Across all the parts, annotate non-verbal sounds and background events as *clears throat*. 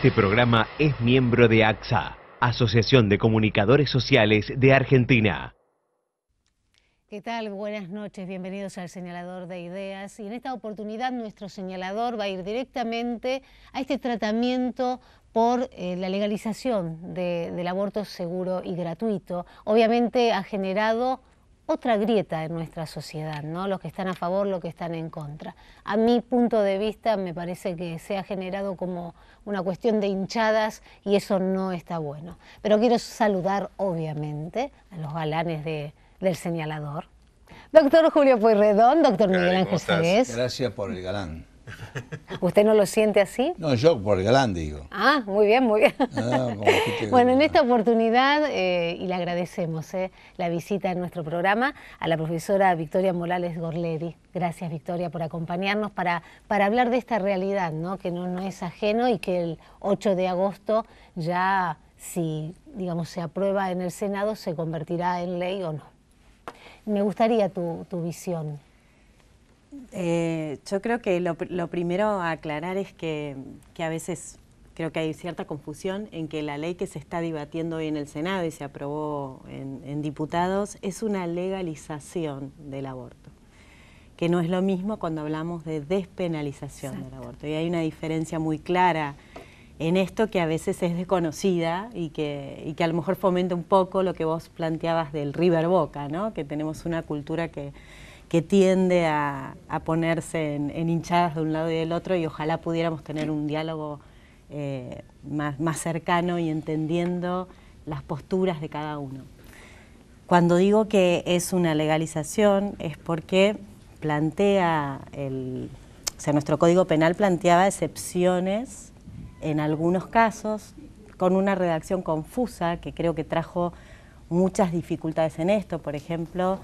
Este programa es miembro de AXA, Asociación de Comunicadores Sociales de Argentina. ¿Qué tal? Buenas noches, bienvenidos al Señalador de Ideas. Y en esta oportunidad nuestro señalador va a ir directamente a este tratamiento por eh, la legalización del aborto seguro y gratuito. Obviamente ha generado otra grieta en nuestra sociedad, ¿no? los que están a favor, los que están en contra. A mi punto de vista me parece que se ha generado como una cuestión de hinchadas y eso no está bueno. Pero quiero saludar obviamente a los galanes del señalador. Doctor Julio Pueyrredón, doctor Miguel Ángel Gracias por el galán. *laughs* ¿Usted no lo siente así? No, yo por galán digo. Ah, muy bien, muy bien. Ah, *laughs* bueno, en esta oportunidad, eh, y le agradecemos eh, la visita en nuestro programa a la profesora Victoria Morales Gorleri. Gracias, Victoria, por acompañarnos para, para hablar de esta realidad, ¿no? que no, no es ajeno y que el 8 de agosto ya, si digamos se aprueba en el Senado, se convertirá en ley o no. Me gustaría tu, tu visión. Eh, yo creo que lo, primero a aclarar es que, a veces creo que hay cierta confusión en que la ley que se está debatiendo hoy en el Senado y se aprobó en, diputados es una legalización del aborto, que no es lo mismo cuando hablamos de despenalización del aborto. Y hay una diferencia muy clara en esto que a veces es desconocida y que, que a lo mejor fomenta un poco lo que vos planteabas del River Boca, ¿no? que tenemos una cultura que que tiende a, ponerse en, hinchadas de un lado y del otro y ojalá pudiéramos tener un diálogo eh, más, más cercano y entendiendo las posturas de cada uno. Cuando digo que es una legalización es porque plantea el, o sea, nuestro Código Penal planteaba excepciones en algunos casos con una redacción confusa que creo que trajo muchas dificultades en esto, por ejemplo,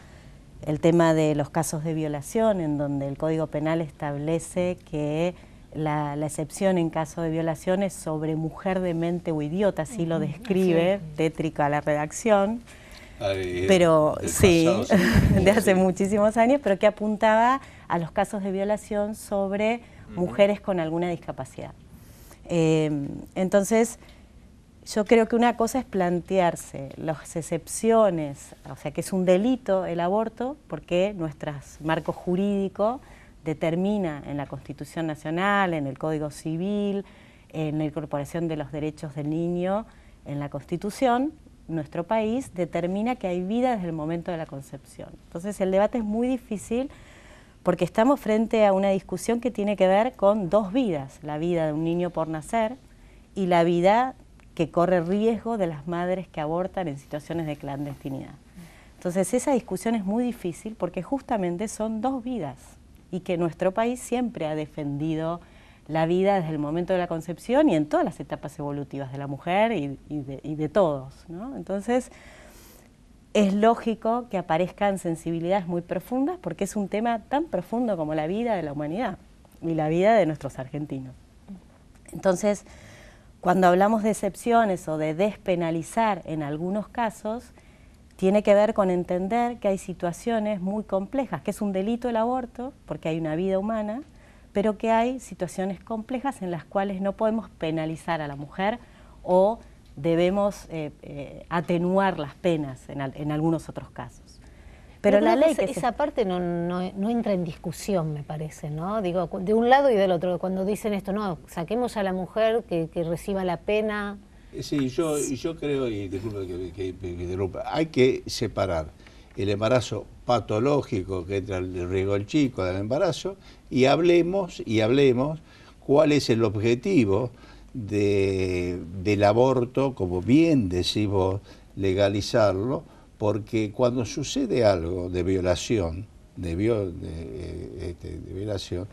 el tema de los casos de violación, en donde el Código Penal establece que la, excepción en caso de violación es sobre mujer demente o idiota, así lo describe, tétrica la redacción, eh, pero sí, *laughs* de hace muchísimos años, pero que apuntaba a los casos de violación sobre mujeres con alguna discapacidad. Em, entonces, yo creo que una cosa es plantearse las excepciones, o sea, que es un delito el aborto, porque nuestro marco jurídico determina en la Constitución Nacional, en el Código Civil, en la incorporación de los derechos del niño, en la Constitución, nuestro país determina que hay vida desde el momento de la concepción. Entonces el debate es muy difícil porque estamos frente a una discusión que tiene que ver con dos vidas, la vida de un niño por nacer y la vida que corre riesgo de las madres que abortan en situaciones de clandestinidad. Entonces esa discusión es muy difícil porque justamente son dos vidas y que nuestro país siempre ha defendido la vida desde el momento de la concepción y en todas las etapas evolutivas de la mujer y, de, todos. Entonces es lógico que aparezcan sensibilidades muy profundas porque es un tema tan profundo como la vida de la humanidad y la vida de nuestros argentinos. Entonces, cuando hablamos de excepciones o de despenalizar en algunos casos, tiene que ver con entender que hay situaciones muy complejas, que es un delito el aborto, porque hay una vida humana, pero que hay situaciones complejas en las cuales no podemos penalizar a la mujer o debemos eh, eh, atenuar las penas en algunos otros casos. Pero la ley esa parte no, entra en discusión, me parece, ¿no? Digo, de un lado y del otro, cuando dicen esto, no, saquemos a la mujer que, reciba la pena. Eh, sí, yo, yo creo, y disculpe que, interrumpa, hay que separar el embarazo patológico que entra en riego el chico del embarazo y hablemos y hablemos cuál es el objetivo del aborto, como bien decimos legalizarlo, porque cuando sucede algo de violación, eh, este, de, violación,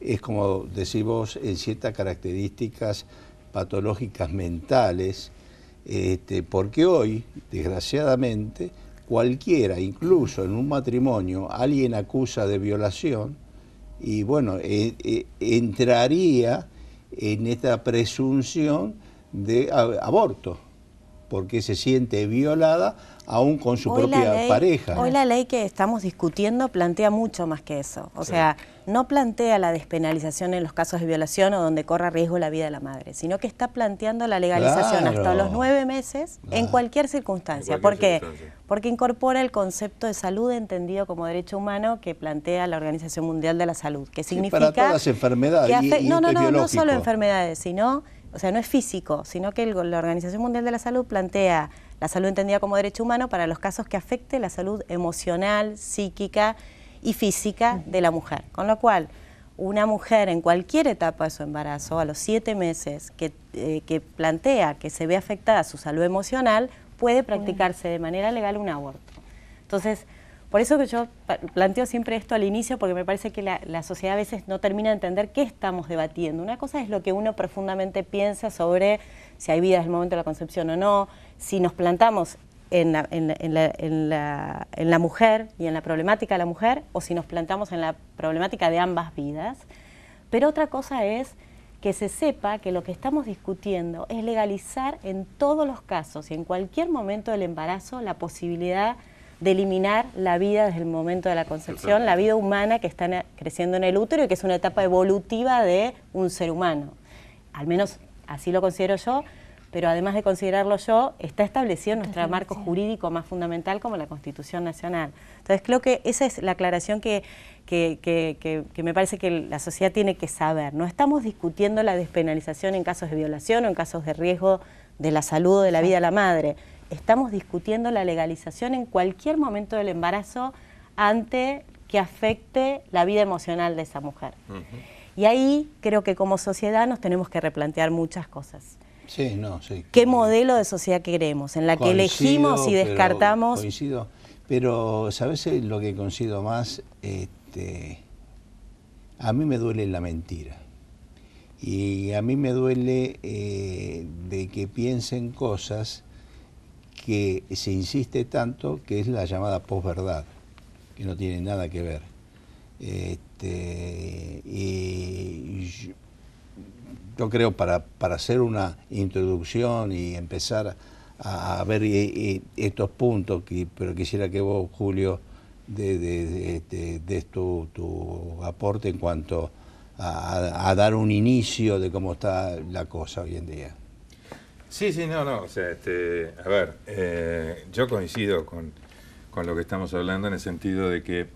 es como decís vos, en ciertas características patológicas mentales, este, porque hoy, desgraciadamente, cualquiera, incluso en un matrimonio, alguien acusa de violación y bueno, e, e, entraría en esta presunción de aborto porque se siente violada aún con su propia pareja. Hoy la ley que estamos discutiendo plantea mucho más que eso. O sea, no plantea la despenalización en los casos de violación o donde corra riesgo la vida de la madre, sino que está planteando la legalización hasta los nueve meses en ah. cualquier circunstancia. ¿Por qué? Porque incorpora el concepto de salud entendido como derecho humano que plantea la Organización Mundial de la Salud, que significa... para todas las enfermedades. no, no, no, no solo enfermedades, sino o sea, no es físico, sino que la Organización Mundial de la Salud plantea la salud entendida como derecho humano para los casos que afecte la salud emocional, psíquica y física de la mujer. Con lo cual, una mujer en cualquier etapa de su embarazo, a los siete meses, que, eh, que plantea que se ve afectada su salud emocional, puede practicarse de manera legal un aborto. Entonces, por eso que yo planteo siempre esto al inicio, porque me parece que la, sociedad a veces no termina de entender qué estamos debatiendo. Una cosa es lo que uno profundamente piensa sobre si hay vida desde el momento de la concepción o no, si nos plantamos en la, en la, mujer y en la problemática de la mujer, o si nos plantamos en la problemática de ambas vidas. Pero otra cosa es que se sepa que lo que estamos discutiendo es legalizar en todos los casos y en cualquier momento del embarazo la posibilidad de eliminar la vida desde el momento de la concepción, la vida humana que está creciendo en el útero y que es una etapa evolutiva de un ser humano. Al menos así lo considero yo, pero además de considerarlo yo, está establecido en nuestro marco jurídico más fundamental como la Constitución Nacional. Entonces creo que esa es la aclaración que, que, que, me parece que la sociedad tiene que saber. No estamos discutiendo la despenalización en casos de violación o en casos de riesgo de la salud o de la vida de la madre estamos discutiendo la legalización en cualquier momento del embarazo ante que afecte la vida emocional de esa mujer. Y ahí creo que como sociedad nos tenemos que replantear muchas cosas. Sí, no, sí. ¿Qué modelo de sociedad queremos? En la que elegimos y descartamos. coincido, pero ¿sabes eh, lo que coincido más? Este, a mí me duele la mentira. Y a mí me duele eh, de que piensen cosas que se insiste tanto, que es la llamada posverdad, que no tiene nada que ver. Este, y yo, creo para, para, hacer una introducción y empezar a, ver eh, eh, estos puntos, que, pero quisiera que vos, Julio, de, este, tu, aporte en cuanto a dar un inicio de cómo está la cosa hoy en día. Sí, sí, no, no. O sea, este, a ver, eh, yo coincido con, lo que estamos hablando en el sentido de que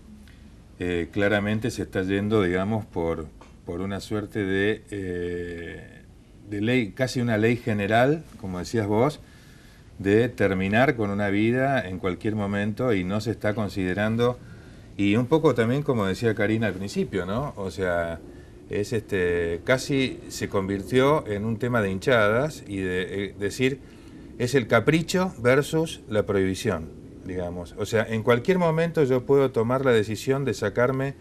eh, claramente se está yendo, digamos, por, por una suerte de, eh, de ley, casi una ley general, como decías vos, de terminar con una vida en cualquier momento y no se está considerando, y un poco también como decía Karina al principio, ¿no? O sea, es este, casi se convirtió en un tema de hinchadas y de, eh, decir, es el capricho versus la prohibición, digamos. O sea, en cualquier momento yo puedo tomar la decisión de sacarme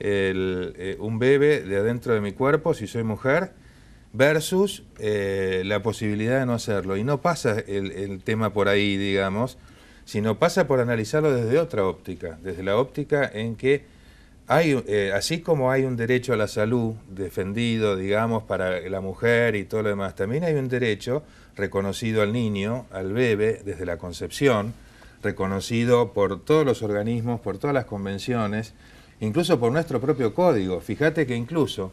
eh, un bebé de adentro de mi cuerpo si soy mujer versus eh, la posibilidad de no hacerlo. Y no pasa el tema por ahí, digamos, sino pasa por analizarlo desde otra óptica, desde la óptica en que eh, así como hay un derecho a la salud defendido, digamos, para la mujer y todo lo demás, también hay un derecho reconocido al niño, al bebé, desde la concepción, reconocido por todos los organismos, por todas las convenciones, incluso por nuestro propio código. Fíjate que incluso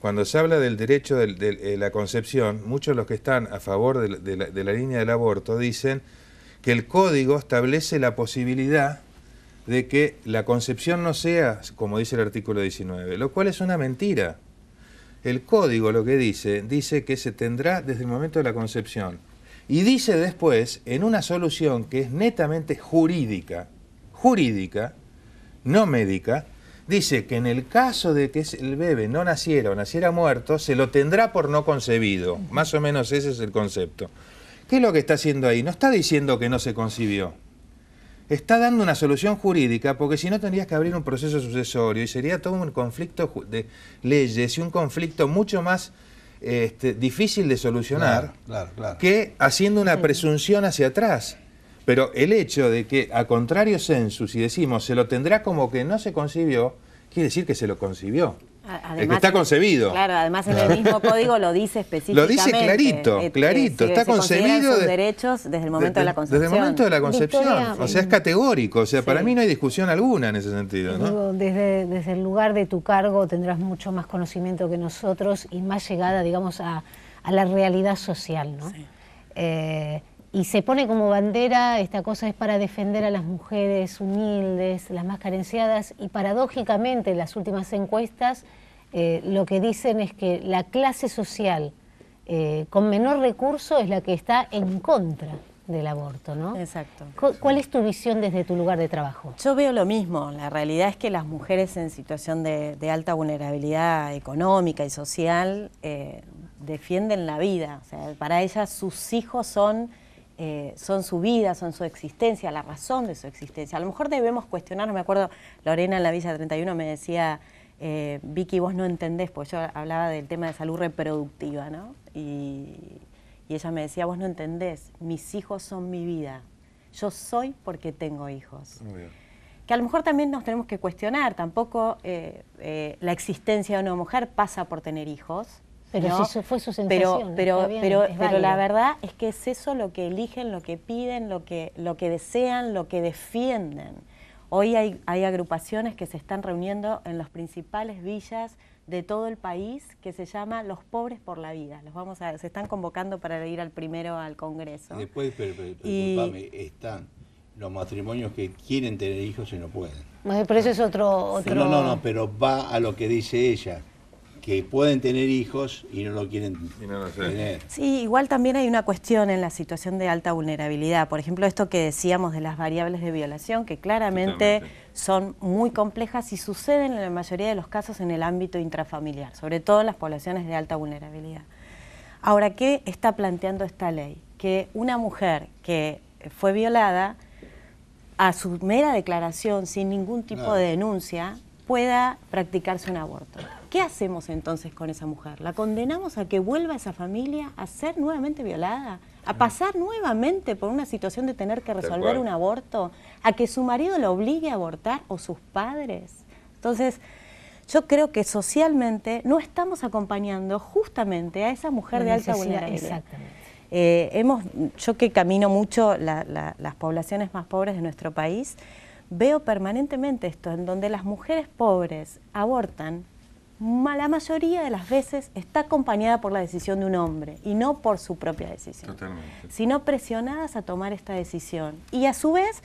cuando se habla del derecho de, eh, la concepción, muchos de los que están a favor de la, de la línea del aborto dicen que el código establece la posibilidad de que la concepción no sea como dice el artículo 19, lo cual es una mentira. El código lo que dice, dice que se tendrá desde el momento de la concepción. Y dice después, en una solución que es netamente jurídica, jurídica, no médica, dice que en el caso de que el bebé no naciera o naciera muerto, se lo tendrá por no concebido. Más o menos ese es el concepto. ¿Qué es lo que está haciendo ahí? No está diciendo que no se concibió está dando una solución jurídica, porque si no tendrías que abrir un proceso sucesorio y sería todo un conflicto de leyes y un conflicto mucho más este, difícil de solucionar que haciendo una presunción hacia atrás. Pero el hecho de que, a contrario census, y decimos se lo tendrá como que no se concibió, quiere decir que se lo concibió está concebido. Claro, además en el mismo código lo dice específicamente. Lo dice clarito, eh, clarito. Eh, está concebido. derechos desde el momento de, la concepción. Desde el momento de la concepción. o sea, es eh, categórico. O sea, para mí no hay discusión alguna en ese sentido. Desde, el lugar de tu cargo tendrás mucho más conocimiento que nosotros y más llegada, digamos, a, la realidad social. ¿no? y se pone como bandera, esta cosa es para defender a las mujeres humildes, las más carenciadas, y paradójicamente las últimas encuestas eh, lo que dicen es que la clase social eh, con menor recurso es la que está en contra del aborto, ¿no? Exacto. ¿Cuál es tu visión desde tu lugar de trabajo? Yo veo lo mismo. La realidad es que las mujeres en situación de, alta vulnerabilidad económica y social eh, defienden la vida. O sea, para ellas sus hijos son eh, son su vida, son su existencia, la razón de su existencia. A lo mejor debemos cuestionarnos, me acuerdo, Lorena en la Villa 31 me decía, eh, Vicky, vos no entendés, porque yo hablaba del tema de salud reproductiva, ¿no? Y, ella me decía, vos no entendés, mis hijos son mi vida, yo soy porque tengo hijos. Que a lo mejor también nos tenemos que cuestionar, tampoco eh, la existencia de una mujer pasa por tener hijos, pero eso fue su sensación. Pero, la verdad es que es eso lo que eligen, lo que piden, lo que, lo que desean, lo que defienden. Hoy hay, agrupaciones que se están reuniendo en las principales villas de todo el país que se llama Los Pobres por la Vida. Los vamos a, se están convocando para ir al primero al Congreso. después, pero están los matrimonios que quieren tener hijos y no pueden. Por eso es otro... otro... No, no, no, pero va a lo que dice ella que pueden tener hijos y no lo quieren tener. Sí, igual también hay una cuestión en la situación de alta vulnerabilidad. Por ejemplo, esto que decíamos de las variables de violación, que claramente son muy complejas y suceden en la mayoría de los casos en el ámbito intrafamiliar, sobre todo en las poblaciones de alta vulnerabilidad. Ahora, ¿qué está planteando esta ley? Que una mujer que fue violada, a su mera declaración, sin ningún tipo de denuncia, pueda practicarse un aborto. ¿Qué hacemos entonces con esa mujer? ¿La condenamos a que vuelva esa familia a ser nuevamente violada? ¿A pasar nuevamente por una situación de tener que resolver un aborto? ¿A que su marido la obligue a abortar o sus padres? Entonces, yo creo que socialmente no estamos acompañando justamente a esa mujer de alta vulnerabilidad. Exactamente. Eh, hemos, yo que camino mucho las poblaciones más pobres de nuestro país, veo permanentemente esto, en donde las mujeres pobres abortan la mayoría de las veces está acompañada por la decisión de un hombre y no por su propia decisión. Totalmente. Sino presionadas a tomar esta decisión. Y a su vez,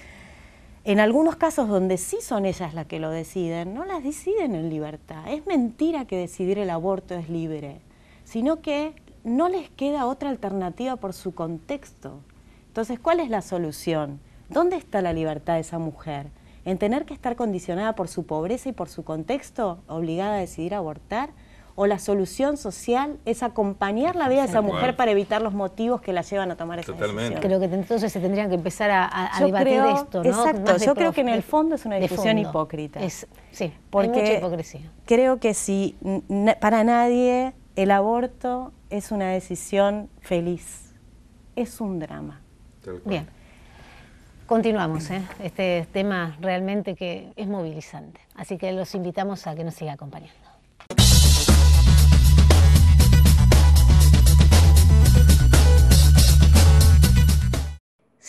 en algunos casos donde sí son ellas las que lo deciden, no las deciden en libertad. Es mentira que decidir el aborto es libre, sino que no les queda otra alternativa por su contexto. Entonces, ¿cuál es la solución? ¿Dónde está la libertad de esa mujer? en tener que estar condicionada por su pobreza y por su contexto, obligada a decidir abortar, o la solución social es acompañar la vida de esa mujer para evitar los motivos que la llevan a tomar esa Totalmente. decisión. Creo que entonces se tendrían que empezar a, a debatir esto, ¿no? Exacto, yo creo que en el fondo es una decisión hipócrita. sí, porque Creo que si para nadie el aborto es una decisión feliz, es un drama. Bien. Continuamos, ¿eh? este tema realmente que es movilizante, así que los invitamos a que nos siga acompañando.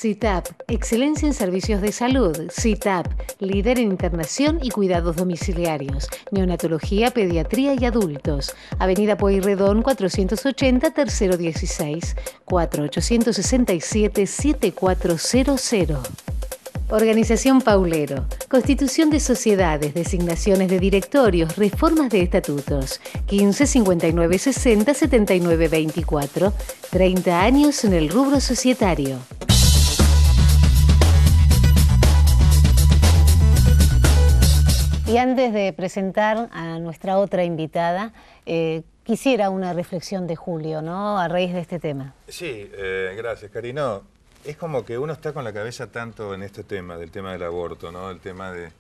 CITAP, excelencia en servicios de salud. CITAP, líder en internación y cuidados domiciliarios, neonatología, pediatría y adultos. Avenida Pueyrredón 480, tercero 16, 4867 7400. Organización Paulero. Constitución de sociedades, designaciones de directorios, reformas de estatutos. 15 59 60 79 24. 30 años en el rubro societario. Y antes de presentar a nuestra otra invitada, eh, quisiera una reflexión de Julio, ¿no? A raíz de este tema. Sí, eh, gracias, Karina. Es como que uno está con la cabeza tanto en este tema, del tema del aborto, ¿no? El tema de,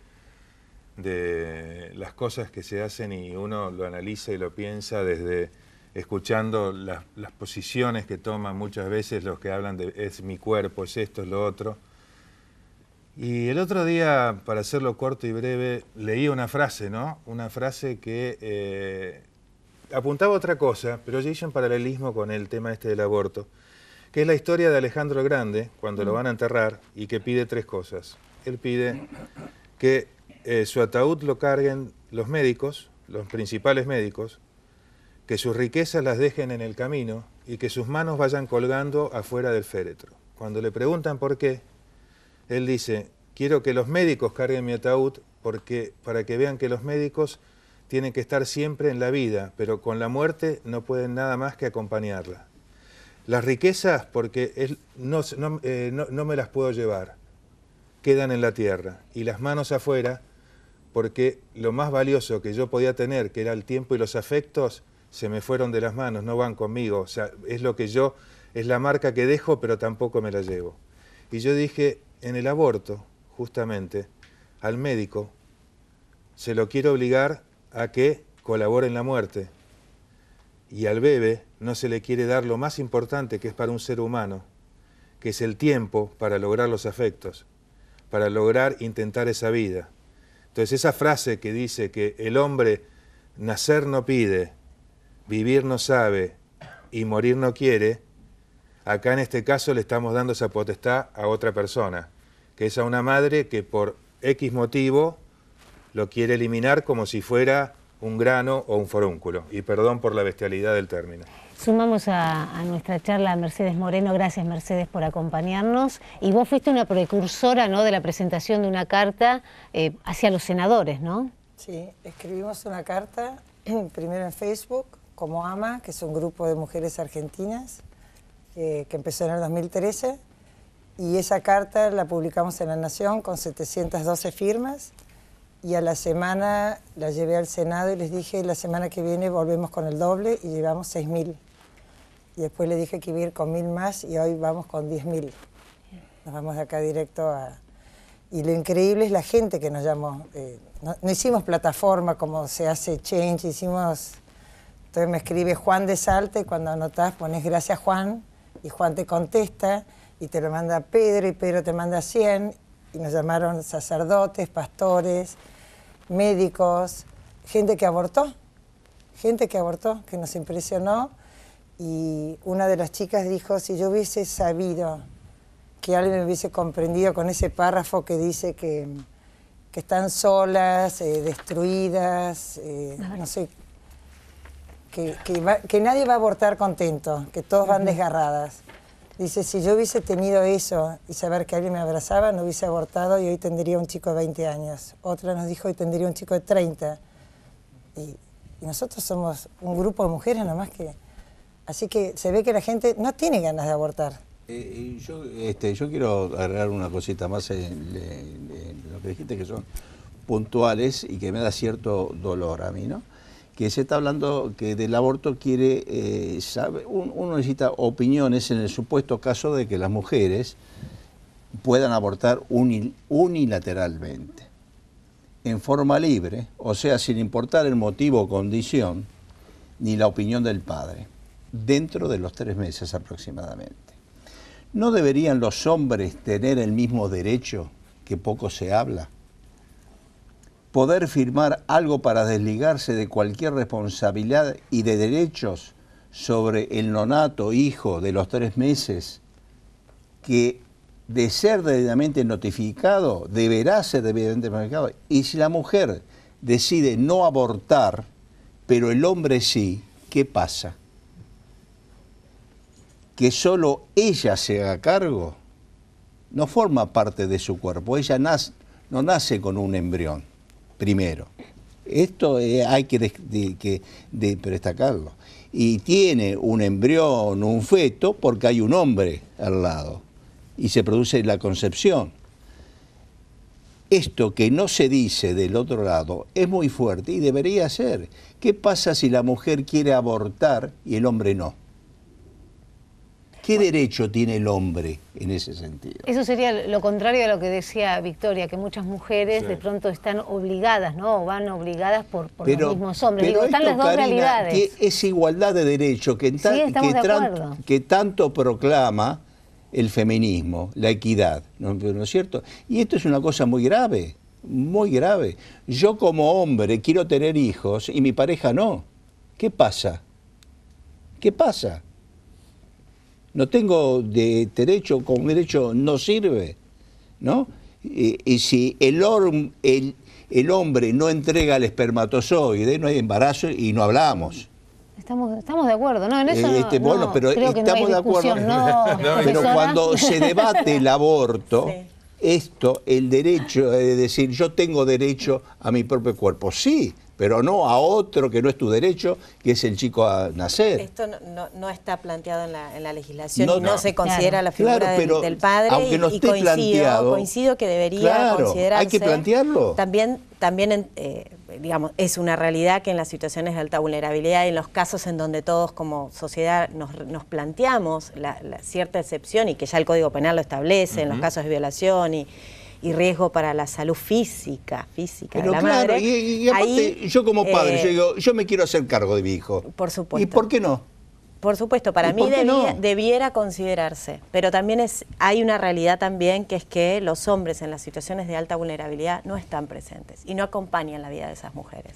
las cosas que se hacen y uno lo analiza y lo piensa desde escuchando las posiciones que toman muchas veces los que hablan de es mi cuerpo, es esto, es lo otro. Y el otro día, para hacerlo corto y breve, leí una frase, ¿no? Una frase que eh, apuntaba a otra cosa, pero ya hizo un paralelismo con el tema este del aborto, que es la historia de Alejandro el Grande, cuando lo mm. van a enterrar, y que pide tres cosas. Él pide que eh, su ataúd lo carguen los médicos, los principales médicos, que sus riquezas las dejen en el camino y que sus manos vayan colgando afuera del féretro. Cuando le preguntan por qué, él dice, quiero que los médicos carguen mi ataúd porque, para que vean que los médicos tienen que estar siempre en la vida, pero con la muerte no pueden nada más que acompañarla. Las riquezas, porque eh, no, me las puedo llevar, quedan en la tierra, y las manos afuera, porque lo más valioso que yo podía tener, que era el tiempo y los afectos, se me fueron de las manos, no van conmigo, o sea, es lo que yo, es la marca que dejo, pero tampoco me la llevo. Y yo dije, en el aborto, justamente, al médico se lo quiere obligar a que colabore en la muerte y al bebé no se le quiere dar lo más importante que es para un ser humano, que es el tiempo para lograr los afectos, para lograr intentar esa vida. Entonces esa frase que dice que el hombre nacer no pide, vivir no sabe y morir no quiere, Acá en este caso le estamos dando esa potestad a otra persona, que es a una madre que por X motivo lo quiere eliminar como si fuera un grano o un forúnculo. Y perdón por la bestialidad del término. Sumamos a, nuestra charla a Mercedes Moreno. Gracias, Mercedes, por acompañarnos. Y vos fuiste una precursora ¿no? de la presentación de una carta eh, hacia los senadores, ¿no? Sí, escribimos una carta *clears throat* primero en Facebook como AMA, que es un grupo de mujeres argentinas, eh, que, empezó en el 2013 y esa carta la publicamos en La Nación con 712 firmas y a la semana la llevé al Senado y les dije la semana que viene volvemos con el doble y llevamos 6.000. Y después le dije que iba a ir con 1.000 más y hoy vamos con 10.000. Nos vamos de acá directo a... Y lo increíble es la gente que nos llamó. Eh, no, hicimos plataforma como se hace Change, hicimos... Entonces me escribe Juan de Salta y cuando anotas pones gracias Juan y Juan te contesta y te lo manda Pedro y Pedro te manda 100 y nos llamaron sacerdotes, pastores, médicos, gente que abortó, gente que abortó, que nos impresionó y una de las chicas dijo, si yo hubiese sabido que alguien me hubiese comprendido con ese párrafo que dice que, están solas, eh, destruidas, eh, no sé que, nadie va a abortar contento, que todos van desgarradas. Dice, si yo hubiese tenido eso y saber que alguien me abrazaba, no hubiese abortado y hoy tendría un chico de 20 años. Otra nos dijo, hoy tendría un chico de 30. Y, nosotros somos un grupo de mujeres nomás que... Así que se ve que la gente no tiene ganas de abortar. Eh, este, yo, quiero agregar una cosita más en, en lo que dijiste, que son puntuales y que me da cierto dolor a mí, ¿no? que se está hablando que del aborto quiere eh, uno necesita opiniones en el supuesto caso de que las mujeres puedan abortar unilateralmente, en forma libre, o sea, sin importar el motivo o condición, ni la opinión del padre, dentro de los tres meses aproximadamente. ¿No deberían los hombres tener el mismo derecho que poco se habla? poder firmar algo para desligarse de cualquier responsabilidad y de derechos sobre el nonato hijo de los tres meses, que de ser debidamente notificado, deberá ser debidamente notificado. Y si la mujer decide no abortar, pero el hombre sí, ¿qué pasa? Que solo ella se haga cargo, no forma parte de su cuerpo, ella no nace con un embrión primero. Esto eh, hay que, destacarlo. Y tiene un embrión, un feto, porque hay un hombre al lado. Y se produce la concepción. Esto que no se dice del otro lado es muy fuerte y debería ser. ¿Qué pasa si la mujer quiere abortar y el hombre no? ¿Qué derecho tiene el hombre en ese sentido? Eso sería lo contrario a lo que decía Victoria, que muchas mujeres de pronto están obligadas, ¿no? O van obligadas por, los mismos hombres. Pero están las dos realidades. Que es igualdad de derecho que, tanto proclama el feminismo, la equidad, ¿no es cierto? Y esto es una cosa muy grave, muy grave. Yo como hombre quiero tener hijos y mi pareja no. ¿Qué pasa? ¿Qué pasa? no tengo de derecho, con derecho no sirve, ¿no? Y, si el, el, el, hombre no entrega el espermatozoide, no hay embarazo y no hablamos. Estamos, estamos de acuerdo, ¿no? En eso eh, este, bueno, pero estamos de acuerdo. *laughs* pero cuando se debate el aborto, *laughs* esto, el derecho es decir yo tengo derecho a mi propio cuerpo, sí, pero no a otro que no es tu derecho, que es el chico a nacer. Esto no, está planteado en la, legislación no, y no, se considera la figura del, padre. Aunque no esté y coincido, planteado, coincido que debería claro, Hay que plantearlo. También, también eh, digamos, es una realidad que en las situaciones de alta vulnerabilidad y en los casos en donde todos como sociedad nos, planteamos la, cierta excepción y que ya el Código Penal lo establece en los casos de violación y y riesgo para la salud física, física de la madre. Y, yo como padre, eh, yo digo, yo me quiero hacer cargo de mi hijo. Por supuesto. ¿Y por qué no? Por supuesto, para mí debiera considerarse, pero también es, hay una realidad también que es que los hombres en las situaciones de alta vulnerabilidad no están presentes y no acompañan la vida de esas mujeres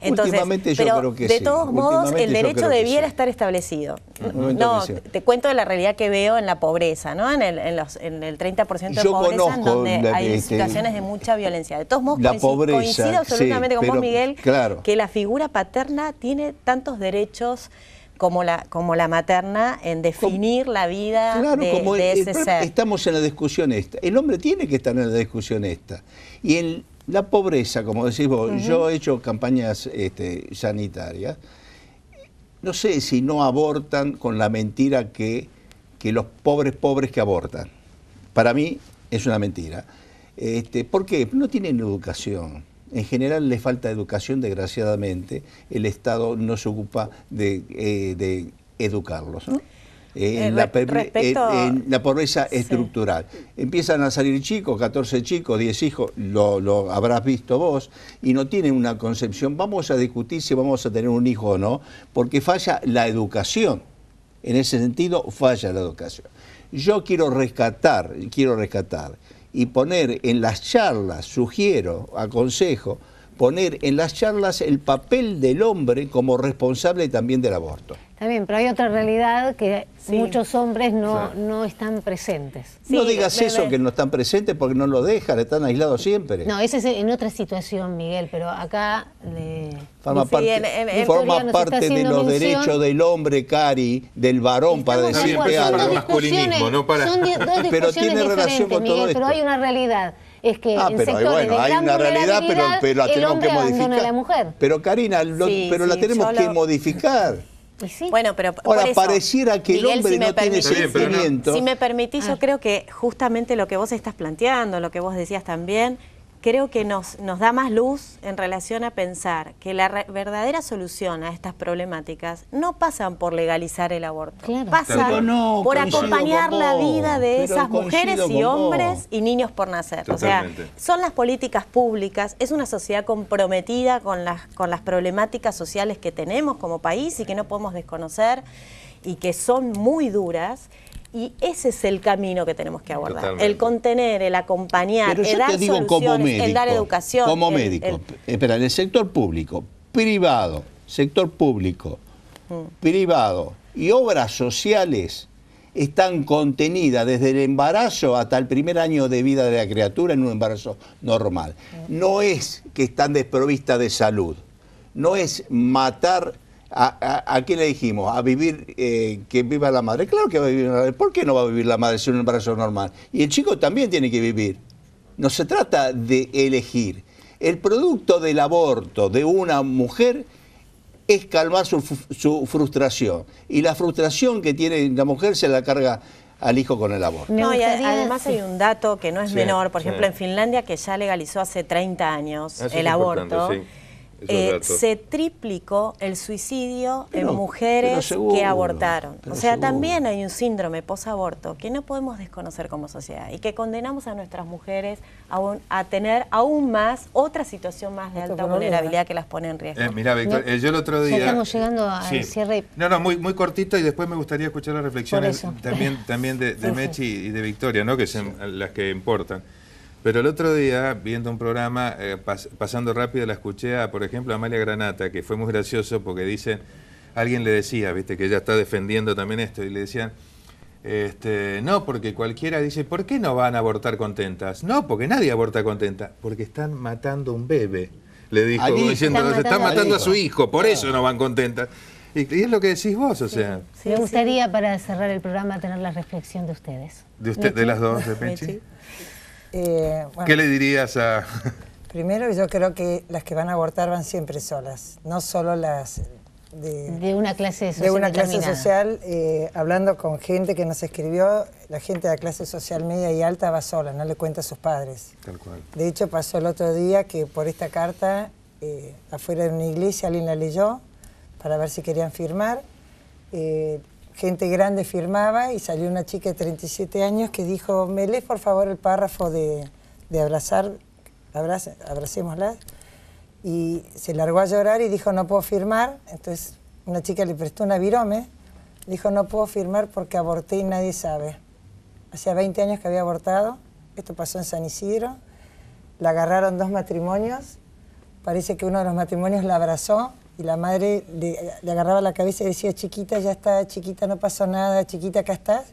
yo creo que De todos modos, el derecho debiera estar establecido. No, te cuento de la realidad que veo en la pobreza, ¿no? En el, 30% de pobreza, donde hay este, situaciones de mucha violencia. De todos modos, coincido, absolutamente con vos, Miguel, que la figura paterna tiene tantos derechos como la, como la materna en definir la vida de, ese ser. Estamos en la discusión esta. El hombre tiene que estar en la discusión esta. Y el la pobreza, como decís vos, yo he hecho campañas este, sanitarias, no sé si no abortan con la mentira que, los pobres pobres que abortan. Para mí es una mentira. Este, ¿Por qué? No tienen educación. En general les falta educación, desgraciadamente. El Estado no se ocupa de, eh, educarlos. Eh, eh, eh, en, la, pobreza estructural. Empiezan a salir chicos, 14 chicos, 10 hijos, lo, lo, habrás visto vos, y no tienen una concepción, vamos a discutir si vamos a tener un hijo o no, porque falla la educación. En ese sentido, falla la educación. Yo quiero rescatar, quiero rescatar y poner en las charlas, sugiero, aconsejo, poner en las charlas el papel del hombre como responsable también del aborto. Está bien, pero hay otra realidad que muchos hombres no, no están presentes. no digas eso, que no están presentes porque no lo dejan, están aislados siempre. No, esa es en otra situación, Miguel, pero acá... Forma parte, forma parte de los derechos del hombre, Cari, del varón, para decir algo. masculinismo, no para... pero tiene relación con todo Pero hay una realidad es que ah, en pero, bueno, hay una realidad, pero, pero, la tenemos que modificar. mujer. Pero Karina, pero la tenemos que modificar. *laughs* Bueno, pero Ahora, por eso, pareciera que el hombre no tiene sentimiento. Si me permitís, yo ah. creo que justamente lo que vos estás planteando, lo que vos decías también, creo que nos, da más luz en relación a pensar que la verdadera solución a estas problemáticas no pasan por legalizar el aborto, pasan por acompañar la vida de esas mujeres y hombres y niños por nacer. O sea, son las políticas públicas, es una sociedad comprometida con las, con las problemáticas sociales que tenemos como país y que no podemos desconocer y que son muy duras y ese es el camino que tenemos que abordar. El contener, el acompañar, el dar como médico, el educación. Como médico, espera, en el sector público, privado, sector público, mm. privado y obras sociales están contenidas desde el embarazo hasta el primer año de vida de la criatura en un embarazo normal. Mm. No es que están desprovistas de salud, no es matar ¿A, qué quién le dijimos? ¿A vivir eh, que viva la madre? Claro que va a vivir la madre. ¿Por qué no va a vivir la madre si un embarazo normal? Y el chico también tiene que vivir. No se trata de elegir. El producto del aborto de una mujer es calmar su, frustración. Y la frustración que tiene la mujer se la carga al hijo con el aborto. No, y además hay un dato que no es menor, por ejemplo, en Finlandia, que ya legalizó hace 30 años el aborto. Eh, se triplicó el suicidio en mujeres que abortaron. O sea, también hay un síndrome posaborto que no podemos desconocer como sociedad y que condenamos a nuestras mujeres a, a tener aún más otra situación más de alta vulnerabilidad que las pone en riesgo. Eh, mira, eh, yo el otro día... estamos llegando al cierre. No, no, muy, muy cortito y después me gustaría escuchar las reflexiones también, también de, Mechi y de Victoria, ¿no? que son las que importan. Pero el otro día, viendo un programa, eh, pasando rápido, la escuché a, por ejemplo, a Amalia Granata, que fue muy gracioso porque dicen, alguien le decía, viste, que ella está defendiendo también esto, y le decían, este, no, porque cualquiera dice, ¿por qué no van a abortar contentas? No, porque nadie aborta contenta, porque están matando un bebé, le dijo, diciendo, están matando, a su hijo, por eso no van contentas. Y, es lo que decís vos, o sea. me gustaría para cerrar el programa tener la reflexión de ustedes. ¿De, usted, de las dos, de Pechi? *laughs* Eh, ¿Qué le dirías a...? *laughs* Primero, yo creo que las que van a abortar van siempre solas, no solo las de, de una clase social. De una clase social, eh, hablando con gente que nos escribió, la gente de la clase social media y alta va sola, no le cuenta a sus padres. Tal cual. De hecho, pasó el otro día que por esta carta, eh, afuera de una iglesia, alguien la leyó para ver si querían firmar gente grande firmaba y salió una chica de 37 años que dijo, me lees por favor el párrafo de, abrazar, abracémosla. Y se largó a llorar y dijo, no puedo firmar. Entonces una chica le prestó una virome, dijo, no puedo firmar porque aborté y nadie sabe. Hacía 20 años que había abortado, esto pasó en San Isidro, la agarraron dos matrimonios, parece que uno de los matrimonios la abrazó y la madre le, agarraba la cabeza y decía, chiquita, ya está, chiquita, no pasó nada, chiquita, acá estás.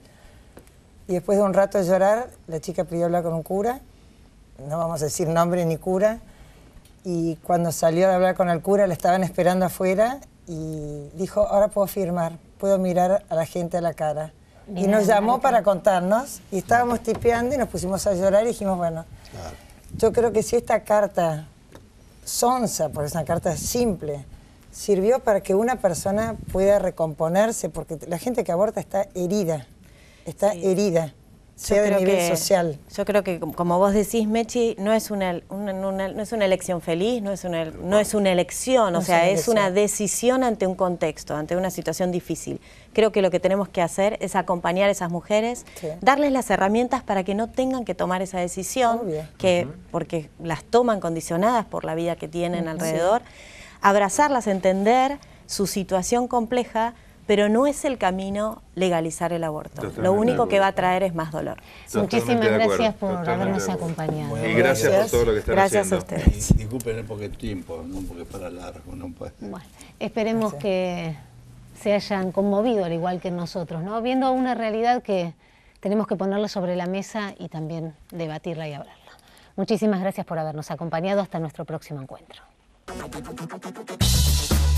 Y después de un rato de llorar, la chica pidió hablar con un cura, no vamos a decir nombre ni cura, y cuando salió de hablar con el cura, la estaban esperando afuera y dijo, ahora puedo firmar, puedo mirar a la gente a la cara. y nos llamó para contarnos, y estábamos tipeando y nos pusimos a llorar y dijimos, bueno, yo creo que si esta carta sonza, porque es una carta simple, sirvió para que una persona pueda recomponerse, porque la gente que aborta está herida, está herida, sea de nivel social. Yo creo que, como vos decís, Mechi, no es una, no es una elección feliz, no es una, no es una elección, o sea, es una decisión ante un contexto, ante una situación difícil. Creo que lo que tenemos que hacer es acompañar a esas mujeres, darles las herramientas para que no tengan que tomar esa decisión, que, porque las toman condicionadas por la vida que tienen alrededor abrazarlas, entender su situación compleja, pero no es el camino legalizar el aborto. Lo único que va a traer es más dolor. Muchísimas gracias por habernos acompañado. y gracias, por todo lo que están haciendo. Gracias a *laughs* disculpen el tiempo, no porque es para largo. No puede. esperemos que se hayan conmovido al igual que nosotros, ¿no? Viendo una realidad que tenemos que ponerla sobre la mesa y también debatirla y hablarla. Muchísimas gracias por habernos acompañado. Hasta nuestro próximo encuentro. On a des petits petits